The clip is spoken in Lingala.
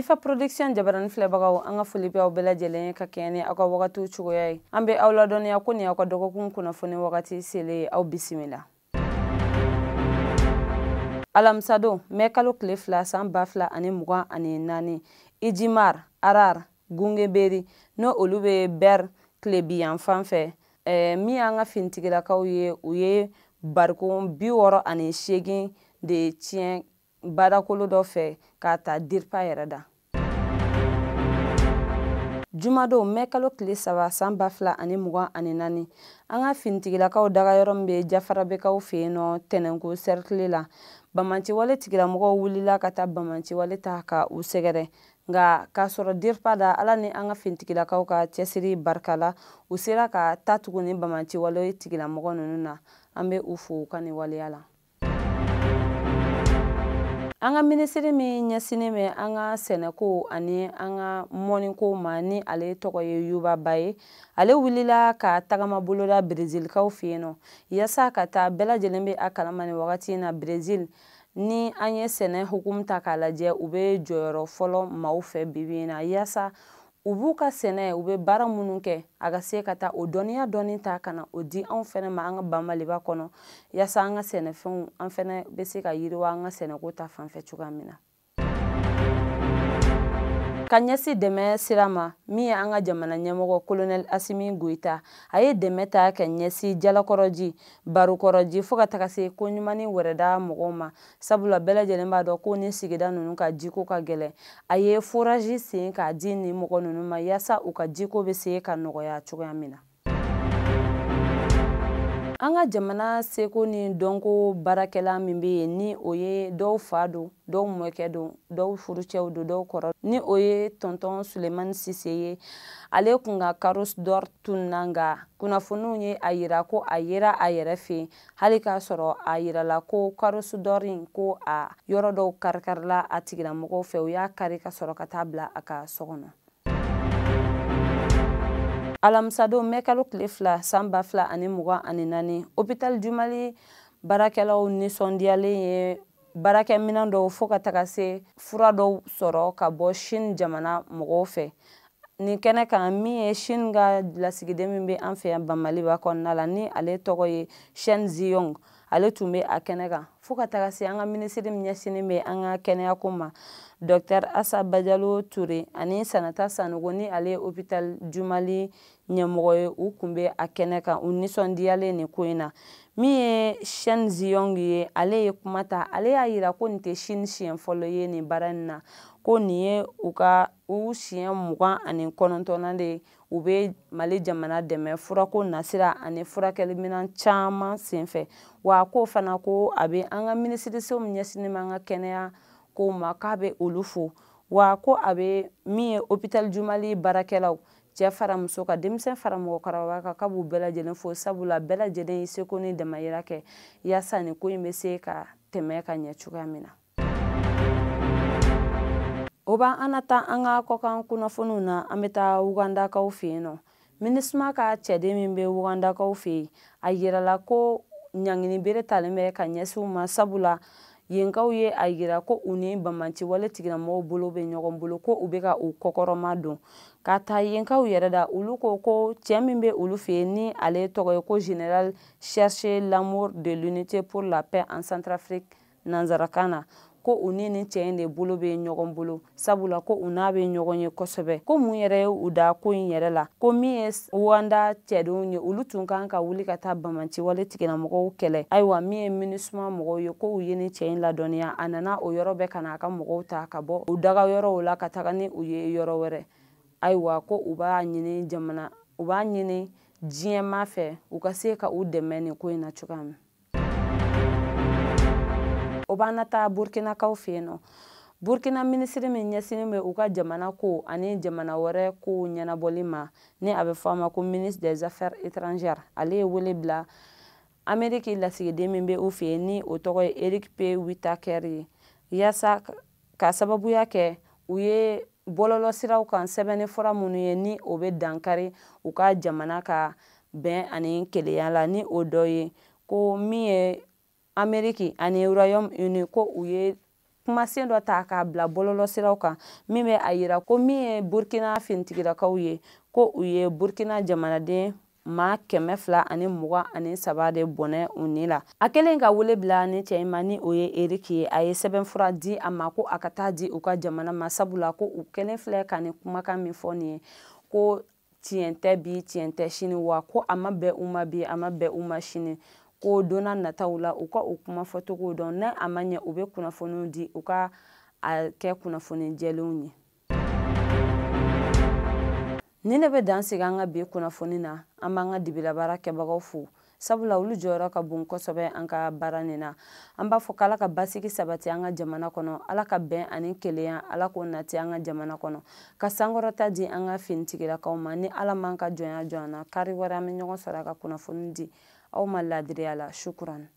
mifa production jabarani filɛbagaw an ka foli bɛ aw bɛɛ lajɛlen ye ka kɛɲɛ ni aw ka wagatiw cogoya ye an bɛ aw ladɔnniya ko ni aw ka dɔgɔkun kunnafoni wagati selen ye aw bisimila alamisadon mɛ kalo tile fila san ba fila ani mugan ani naani ijimar arar gungeberi n'o olu bɛ bɛr tilebiyan fan fɛ eh, min y'an e, ka finitigilakaw ye u ye barikon bi wɔɔrɔ ani seegin de tiɲɛ badakolo dɔ fɛ k'a ta diripa yɛrɛ da jumadon kalo tile saba san ba fila ani mugan ani naani an ka finitigilakaw dagayɔrɔ min bɛ jafarabekaw fɛ yen nɔ tɛnɛnko sɛrikile la bamanci wale tigilamɔgɔw wulila ka taa bamanci wale ta ka u sɛgɛrɛ nga k'a sɔrɔ diripa da ala ni an ka finitigilakaw ka cɛsiri barika la u sera ka ta tugu ni bamanci wale tigilamɔgɔ ninnu na an bɛ u fo u ka nin waleya la an ka minisiri min ɲɛsinin bɛ an ka sɛnɛko ani an ka mɔniko ma ni ale tɔgɔ ye yubaba ye ale wulila ka tagama boloda berezilikaw fɛ yen nɔ yaasa ka taa bɛɛ lajɛlen bɛ a kalama nin wagati in na berezil ni an ye sɛnɛ hukumu ta k'a lajɛ u bɛ jɔyɔrɔ fɔlɔ maaw fɛ bibi in na yaasa. u b'u ka sɛnɛ u bɛ baara minnu kɛ a ka se ka taa o dɔnniya dɔɔni ta ka na o di anw fɛnɛ ma an ka banbaliba kɔnɔ yaasa an ka sɛnɛfɛnw an fɛnɛ bɛ se ka yiriwa an ka sɛnɛko ta fanfɛ cogoya min na ka ɲɛsi dɛmɛ sira ma min ye an ka jamana ɲɛmɔgɔ kolonɛli asimi goita a ye dɛmɛ ta ka ɲɛsi jalakɔrɔji barokɔrɔji fɔɔ ka taga se ko ɲumani wɛrɛda mɔgɔw ma sabula bɛlajɛlen b'a dɔ ko ni sigida nunu ka jiko ka gwɛlɛ a ye forazi sen k'a di ni mɔgɔ nunu ma yaasa u ka jiko be se ka nɔgɔya cogoya min na an ka jamana seko ni dɔnko baarakɛla min bɛ yen ni o ye dɔw fa don dɔw mɔkɛ don dɔw furucɛw don dɔw kɔrɔ ni o ye tɔntɔn sulemani sise ye ale kun ka karos dɔr tununa nka kunnafoniw ye a yira ko a yera a yɛrɛ fɛ yen hali k'a sɔrɔ a yirala ko karos dɔr in ko a yɔrɔ dɔw karikarila a tigilamɔgɔw fɛ u y'a kari ka sɔrɔ ka taa bila a ka so kɔnɔ alamisadon mɛkalo tile fila san ba fila ani mugan ani naani hôpital du mali baarakɛlaw nisɔndiyalen ye baarakɛminan dɔw fɔɔ ka taga se fura dɔw sɔrɔ ka bɔ shin jamana mɔgɔw fɛ nin kɛnɛ kan min ye shin ka lasigiden min be an fɛ yan banmaliba kɔnɔna la ni ale tɔgɔ ye shen ziyong ale tun be a kɛnɛ kan fɔɔ ka taga se an ka minisiri min ɲɛsinin be an ka kɛnɛyako ma dr asa bajalo ture ani sanata sanogo ni ale ye hôpital jumali ɲɛmɔgɔ ye u kun be a kɛnɛ kan u ninsɔndiyalen nin ko yi na min ye shɛn ziyɔng ye ale ye kuma ta ale y'a yira ko nin tɛ sini siɲɛ fɔlɔ ye nin baara nin na ko nin ye u ka u siɲɛ mugan ani kɔnɔntɔnan de u bɛ mali jamana dɛmɛ furako nasira ani furakɛliminan caman senfɛ wa ko fana ko a bɛ an ka minisiriso min ɲɛsinnen bɛ an ka kɛnɛya ko ma k'a bɛ olu fo wa ko a bɛ min ye hôpital du baarakɛlaw cɛ fara muso ka denmisɛn fara mɔgɔkɔrɔba kan k'a b'u bɛɛ fo sabula bɛɛ ye seko ni damayira kɛ yaasa nin ko in bɛ se ka tɛmɛ ka ɲɛ cogoya min na o b'an na taa an ka kɔkan kunnafoniw na an bɛ taa wugandakaw fɛ yen nɔ minisma ka cɛden min bɛ wugandakaw fɛ yen a yirala ko ɲangini bere talen bɛ ka ɲɛsiw ma sabula yenkaw ye a yira ko u ni banbanci wale tigilamɔgɔw bolo bɛ ɲɔgɔn bolo ko u bɛ ka u kɔkɔrɔma don ka ta yenkaw yɛrɛ da olu ko ko cɛɛ min be olu fɛ ni ale tɔgɔ ye ko general cherche lamour de l'unité pour la paix en centrafrique nanzarakan na ko u ni nin cɛɛ de bolo be ɲɔgɔn bolo sabula ko u n'a be ɲɔgɔn ye kosɛbɛ ko mun yɛrɛ ye u da ko ɲi yɛrɛ la ko min ye wanda cɛdenw ye olu tun kan ka wuli ka taa bamaci wale tigɛnamɔgɔw kɛlɛ ayiwa min ye minisuma mɔgɔw ye ko u ye nin cɛɛ ladɔniya a nana o yɔrɔ bɛ ka na a ka mɔgɔw ta ka bɔ u daga yɔrɔw la ka taga ni u ye yɔrɔ wɛrɛ ayiwa ko u b'a ɲini jamana u b'a ɲini diɲɛma fɛ u ka se ka u dɛmɛ nin ko ɲi na cogoya min o b'an nata burkinakaw fɛ yen nɔ burkina minisiri min ɲɛsinin bɛ u ka jamana ko ani jamana wɛrɛ kow ɲɛnabɔli ma ni a bɛ fɔ a ma ko ministre des affaires étrangères ale ye wele bila ameriki lasigiden min bɛ u fɛ yen ni o tɔgɔ ye erik p witaker ye yaasa ka sababuya kɛ u ye bɔlɔlɔsiraw kan sɛbɛnni fura minnu ye ni o bɛ dankari u ka jamana ka bɛn ani kelenya la ni o dɔ ye ko min ye Amériki ani Royaume-Uni ko u ye kumasen dɔ ta k'a bila bɔlɔlɔsiraw kan min bɛ a yira ko min ye Burkina finitigilakaw ye ko u ye Burkina jamanaden maa kɛmɛ fila ani mugan ani saba de bɔnɛ u ni la a kɛlen ka wele bila ni cɛ in ma ni o ye eriki ye a ye sɛbɛnfura di a ma ko a ka taa di u ka jamana ma sabula ko u kɛlen filɛ ka nin kumakan min fɔ nin ye ko tiɲɛ tɛ bi tiɲɛ tɛ sini wa ko a ma bɛn u ma bi a ma bɛn u ma sini ko donna nataw la u ka o kuma fɔcogo dɔn ne a ma ɲɛ u bɛ kunnafoniw di u ka a kɛ kunnafoni jɛlenw ye ni ne bɛ dan sigi an ka bi kunnafoni na an b'an ka dibilabaara kɛbagaw fo sabula olu jɔyɔrɔ ka bon kosɛbɛ an ka baara nin na an b'a fɔ k'ala ka basigi sabati an ka jamana kɔnɔ ala ka bɛn ani kelenya ala k'o nati an ka jamana kɔnɔ ka sankɔrɔta di an ka finitigilakaw ma ni ala man ka jɔnya jɔ an na kari wɛrɛ an bɛ ɲɔgɔn sɔrɔ a ka kunnafoni di أو ما لا دري شكرا